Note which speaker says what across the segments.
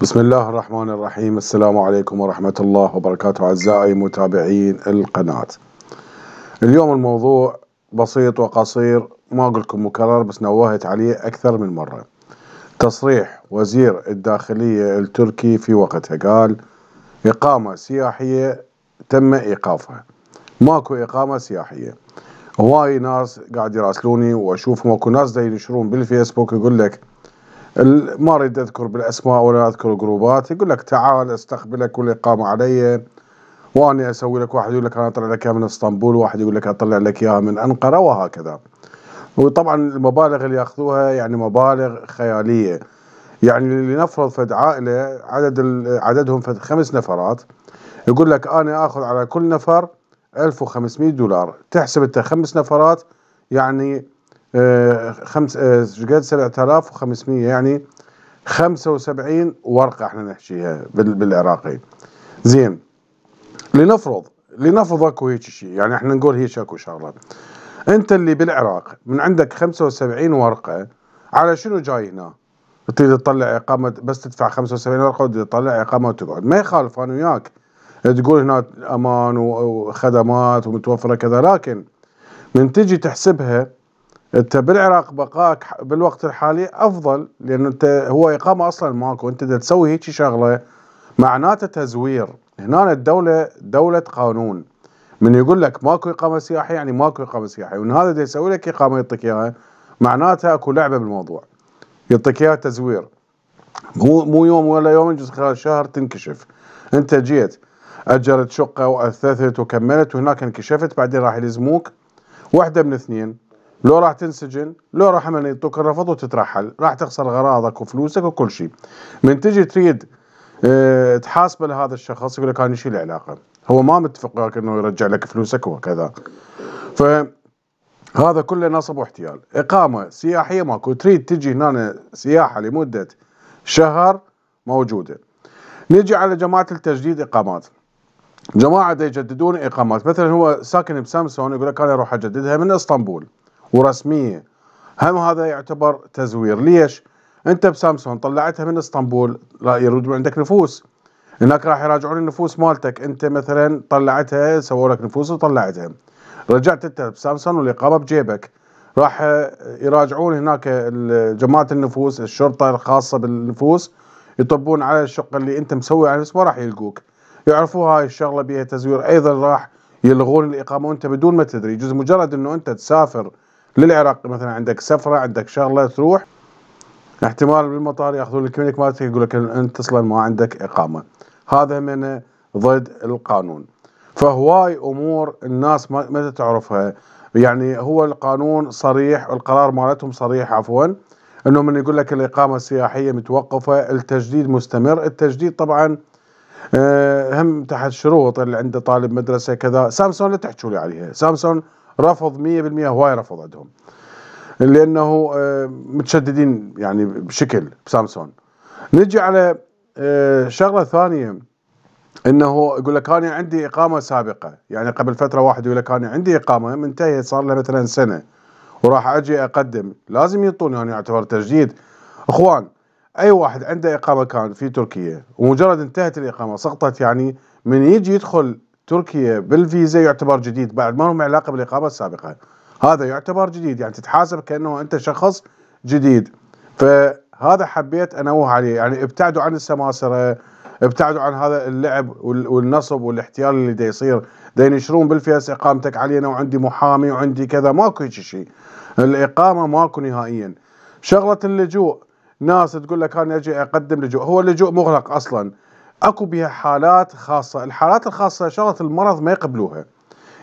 Speaker 1: بسم الله الرحمن الرحيم السلام عليكم ورحمة الله وبركاته أعزائي متابعين القناة اليوم الموضوع بسيط وقصير ما أقول لكم مكرر بس نوهت عليه أكثر من مرة تصريح وزير الداخلية التركي في وقتها قال إقامة سياحية تم إيقافها ماكو إقامة سياحية هواي ناس قاعد يراسلوني واشوفهم اكو ناس دا ينشرون بالفيسبوك يقول لك ما اريد اذكر بالاسماء ولا اذكر جروبات يقول لك تعال استقبلك والاقامه علي واني اسوي لك واحد يقول لك انا اطلع لك اياها من اسطنبول واحد يقول لك اطلع لك اياها من انقره وهكذا وطبعا المبالغ اللي ياخذوها يعني مبالغ خياليه يعني لنفرض فد عائله عدد عددهم فد خمس نفرات يقول لك انا اخذ على كل نفر 1500 دولار تحسب انت خمس نفرات يعني خمس شقد آه، 7500 يعني 75 ورقه احنا نحكيها بالعراقي زين لنفرض لنفرض اكو هيك شيء يعني احنا نقول هيك اكو شغله انت اللي بالعراق من عندك 75 ورقه على شنو جاي هنا؟ تريد تطلع اقامه بس تدفع 75 ورقه وتريد تطلع اقامه وتقعد ما يخالف انا وياك تقول هنا امان وخدمات ومتوفره كذا لكن من تجي تحسبها انت بالعراق بقائك بالوقت الحالي افضل لانه انت هو اقامه اصلا ماكو انت دا تسوي هيك شغله معناته تزوير هنا الدوله دوله قانون من يقول لك ماكو اقامه سياحيه يعني ماكو اقامه سياحيه وان هذا دا يسوي لك اقامه يعطيك اياها معناته اكو لعبه بالموضوع يعطيك اياها تزوير مو مو يوم ولا يوم يجوز خلال شهر تنكشف انت جيت اجرت شقه واثثت وكملت وهناك انكشفت بعدين راح يلزموك واحده من اثنين لو راح تنسجن لو راح يعطوك الرفض وتترحل راح تخسر غراضك وفلوسك وكل شيء من تجي تريد اه تحاسبه لهذا الشخص يقول لك انا شيء العلاقه هو ما متفق معك انه يرجع لك فلوسك وكذا فهذا كله نصب واحتيال اقامه سياحيه ماكو تريد تجي هنا سياحه لمده شهر موجوده نجي على جماعه التجديد اقامات جماعه يجددون اقامات مثلا هو ساكن بسامسون يقول لك انا اروح اجددها من اسطنبول ورسميه هم هذا يعتبر تزوير ليش انت بسامسون طلعتها من اسطنبول لا يرد عندك نفوس هناك راح يراجعون النفوس مالتك انت مثلا طلعتها سووا لك نفوس وطلعتها رجعت انت بسامسون والاقامه بجيبك راح يراجعون هناك جماعه النفوس الشرطه الخاصه بالنفوس يطبون على الشقه اللي انت مسوي على ما راح يلقوك يعرفوا هاي الشغله بها تزوير ايضا راح يلغون الاقامه وانت بدون ما تدري جزء مجرد انه انت تسافر للعراق مثلا عندك سفره عندك شغله تروح احتمال بالمطار ياخذون لك منك مالتك يقول لك انت اصلا ما عندك اقامه هذا من ضد القانون فهواي امور الناس ما تعرفها يعني هو القانون صريح القرار مالتهم صريح عفوا انه من يقول لك الاقامه السياحيه متوقفه التجديد مستمر التجديد طبعا آه، هم تحت شروط اللي عنده طالب مدرسه كذا سامسون لا تحكوا لي عليها سامسون رفض 100% هواي رفض عندهم لانه آه، متشددين يعني بشكل بسامسون نجي على آه، شغله ثانيه انه يقول لك انا عندي اقامه سابقه يعني قبل فتره واحد يقول لك انا عندي اقامه منتهيه صار لها مثلا سنه وراح اجي اقدم لازم يعطوني انا يعني يعتبر تجديد اخوان اي واحد عنده اقامه كان في تركيا ومجرد انتهت الاقامه سقطت يعني من يجي يدخل تركيا بالفيزا يعتبر جديد بعد ما لهم علاقه بالاقامه السابقه هذا يعتبر جديد يعني تتحاسب كانه انت شخص جديد فهذا حبيت انوه عليه يعني ابتعدوا عن السماسره ابتعدوا عن هذا اللعب والنصب والاحتيال اللي دا يصير دا ينشرون بالفيس اقامتك علينا وعندي محامي وعندي كذا ماكو هيك شيء الاقامه ماكو نهائيا شغله اللجوء ناس تقول لك انا اجي اقدم لجوء هو اللجوء مغلق اصلا اكو بها حالات خاصه، الحالات الخاصه شغله المرض ما يقبلوها.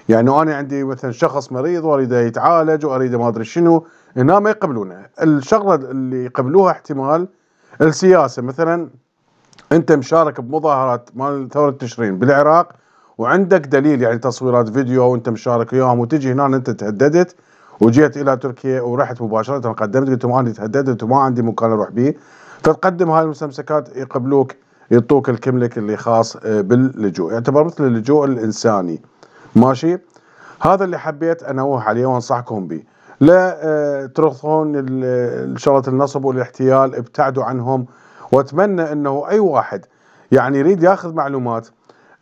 Speaker 1: يعني انا عندي مثلا شخص مريض واريده يتعالج واريده ما ادري شنو، هنا ما يقبلونه، الشغله اللي يقبلوها احتمال السياسه مثلا انت مشارك بمظاهرات مال ثوره تشرين بالعراق وعندك دليل يعني تصويرات فيديو وانت مشارك وياهم وتجي هنا انت تهددت وجيت الى تركيا ورحت مباشره قدمت قلت لهم انا تهددت وما عندي مكان اروح به فتقدم هاي المستمسكات يقبلوك يعطوك الكملك اللي خاص آه، باللجوء يعتبر مثل اللجوء الإنساني ماشي هذا اللي حبيت أنوه عليه وأنصحكم به لا آه، ترثون شغله النصب والاحتيال ابتعدوا عنهم واتمنى انه اي واحد يعني يريد ياخذ معلومات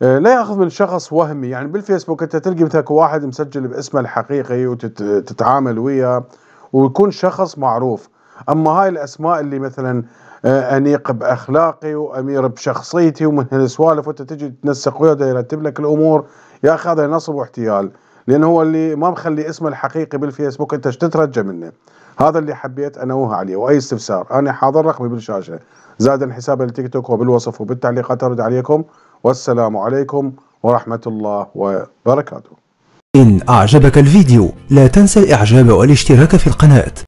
Speaker 1: آه، لا ياخذ من شخص وهمي يعني بالفيسبوك انت تلقي مثلك واحد مسجل باسمه الحقيقي وتتعامل وياه ويكون شخص معروف اما هاي الاسماء اللي مثلا آه، انيق باخلاقي وامير بشخصيتي ومن هالسوالف وانت تجي تنسق وياه يرتب لك الامور يا اخي هذا نصب واحتيال لان هو اللي ما مخلي اسمه الحقيقي بالفيسبوك انت ايش تترجى منه هذا اللي حبيت انوه عليه واي استفسار انا حاضر رقمي بالشاشه زاد حساب التيك توك وبالوصف وبالتعليقات ارد عليكم والسلام عليكم ورحمه الله وبركاته ان اعجبك الفيديو لا تنسى الاعجاب والاشتراك في القناه